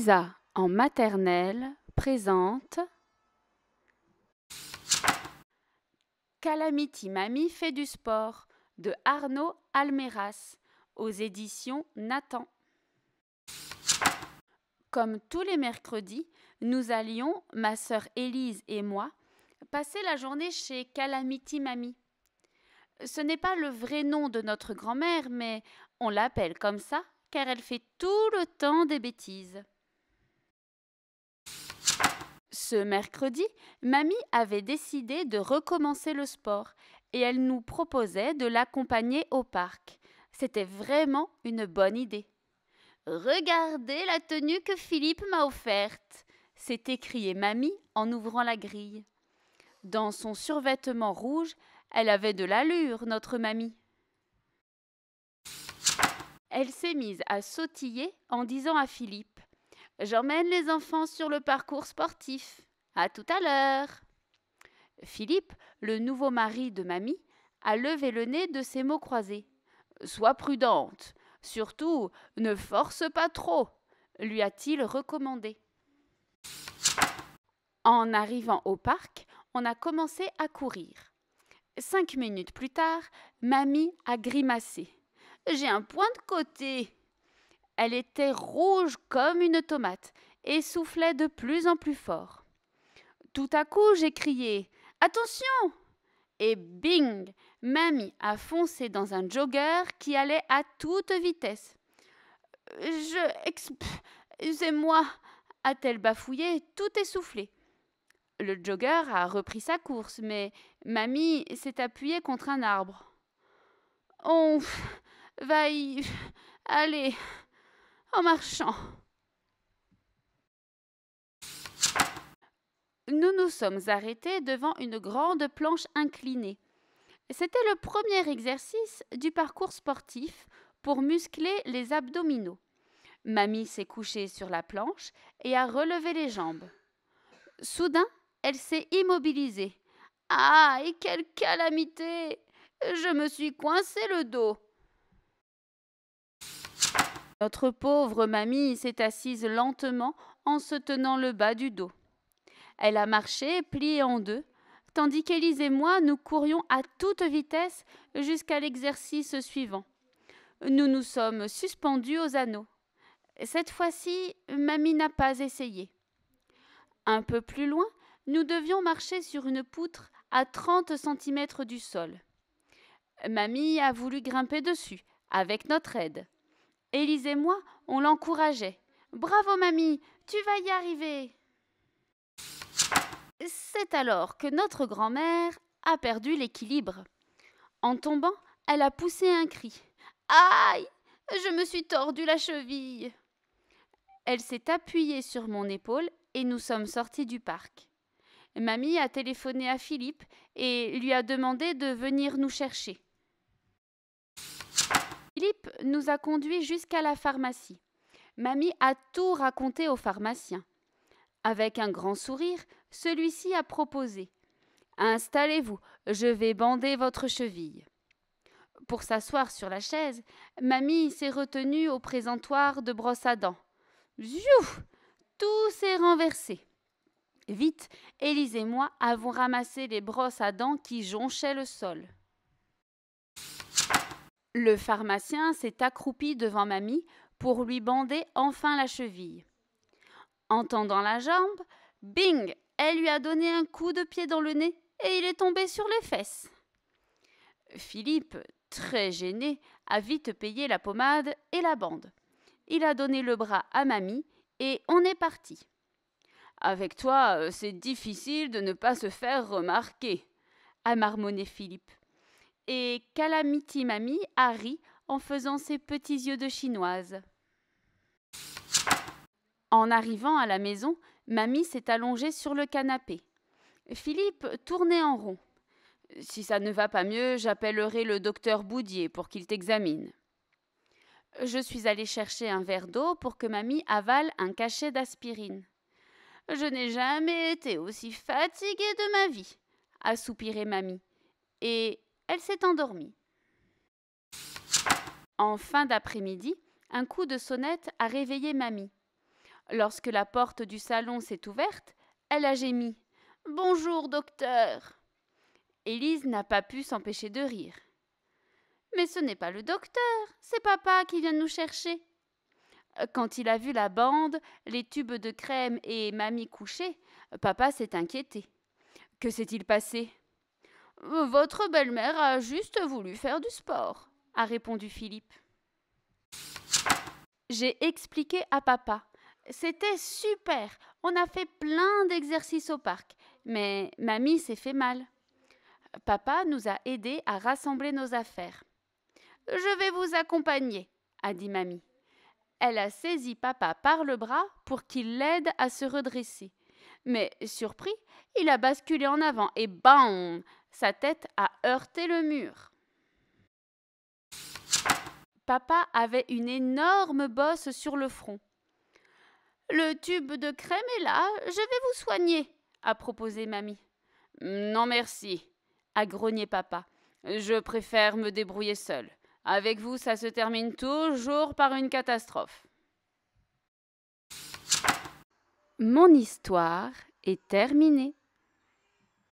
Lisa en maternelle présente Calamity Mamie fait du sport de Arnaud Almeras aux éditions Nathan. Comme tous les mercredis, nous allions, ma sœur Élise et moi, passer la journée chez Calamity Mamie. Ce n'est pas le vrai nom de notre grand-mère, mais on l'appelle comme ça car elle fait tout le temps des bêtises. Ce mercredi, Mamie avait décidé de recommencer le sport et elle nous proposait de l'accompagner au parc. C'était vraiment une bonne idée. Regardez la tenue que Philippe m'a offerte s'est écriée Mamie en ouvrant la grille. Dans son survêtement rouge, elle avait de l'allure, notre Mamie. Elle s'est mise à sautiller en disant à Philippe J'emmène les enfants sur le parcours sportif. À tout à l'heure. Philippe, le nouveau mari de mamie, a levé le nez de ses mots croisés. Sois prudente. Surtout, ne force pas trop, lui a-t-il recommandé. En arrivant au parc, on a commencé à courir. Cinq minutes plus tard, mamie a grimacé. J'ai un point de côté, elle était rouge comme une tomate et soufflait de plus en plus fort. Tout à coup, j'ai crié Attention Et bing Mamie a foncé dans un jogger qui allait à toute vitesse. Je. Excusez-moi a-t-elle bafouillé, tout essoufflé. Le jogger a repris sa course, mais Mamie s'est appuyée contre un arbre. On. va y. aller en marchant. Nous nous sommes arrêtés devant une grande planche inclinée. C'était le premier exercice du parcours sportif pour muscler les abdominaux. Mamie s'est couchée sur la planche et a relevé les jambes. Soudain, elle s'est immobilisée. Ah, et quelle calamité Je me suis coincé le dos notre pauvre mamie s'est assise lentement en se tenant le bas du dos. Elle a marché, pliée en deux, tandis qu'Élise et moi nous courions à toute vitesse jusqu'à l'exercice suivant. Nous nous sommes suspendus aux anneaux. Cette fois-ci, mamie n'a pas essayé. Un peu plus loin, nous devions marcher sur une poutre à 30 cm du sol. Mamie a voulu grimper dessus, avec notre aide. Élise et moi, on l'encourageait. Bravo mamie, tu vas y arriver. C'est alors que notre grand-mère a perdu l'équilibre. En tombant, elle a poussé un cri. Aïe Je me suis tordu la cheville Elle s'est appuyée sur mon épaule et nous sommes sortis du parc. Mamie a téléphoné à Philippe et lui a demandé de venir nous chercher. Philippe nous a conduits jusqu'à la pharmacie. Mamie a tout raconté au pharmacien. Avec un grand sourire, celui-ci a proposé Installez-vous, je vais bander votre cheville. Pour s'asseoir sur la chaise, Mamie s'est retenue au présentoir de brosses à dents. Ziouf Tout s'est renversé. Vite, Élise et moi avons ramassé les brosses à dents qui jonchaient le sol. Le pharmacien s'est accroupi devant mamie pour lui bander enfin la cheville. En tendant la jambe, bing Elle lui a donné un coup de pied dans le nez et il est tombé sur les fesses. Philippe, très gêné, a vite payé la pommade et la bande. Il a donné le bras à mamie et on est parti. Avec toi, euh, c'est difficile de ne pas se faire remarquer, a marmonné Philippe et Calamity Mamie a ri en faisant ses petits yeux de chinoise. En arrivant à la maison, Mamie s'est allongée sur le canapé. Philippe tournait en rond. Si ça ne va pas mieux, j'appellerai le docteur Boudier pour qu'il t'examine. Je suis allée chercher un verre d'eau pour que mamie avale un cachet d'aspirine. Je n'ai jamais été aussi fatiguée de ma vie, assoupirait mamie. Et elle s'est endormie. En fin d'après-midi, un coup de sonnette a réveillé mamie. Lorsque la porte du salon s'est ouverte, elle a gémi. Bonjour, docteur. Élise n'a pas pu s'empêcher de rire. Mais ce n'est pas le docteur, c'est papa qui vient nous chercher. Quand il a vu la bande, les tubes de crème et mamie couchée, papa s'est inquiété. Que s'est-il passé votre belle-mère a juste voulu faire du sport, a répondu Philippe. J'ai expliqué à papa. C'était super. On a fait plein d'exercices au parc, mais mamie s'est fait mal. Papa nous a aidés à rassembler nos affaires. Je vais vous accompagner, a dit mamie. Elle a saisi papa par le bras pour qu'il l'aide à se redresser. Mais surpris, il a basculé en avant et bam sa tête a heurté le mur. Papa avait une énorme bosse sur le front. Le tube de crème est là, je vais vous soigner, a proposé mamie. Non merci, a grogné papa. Je préfère me débrouiller seul. Avec vous, ça se termine toujours par une catastrophe. Mon histoire est terminée.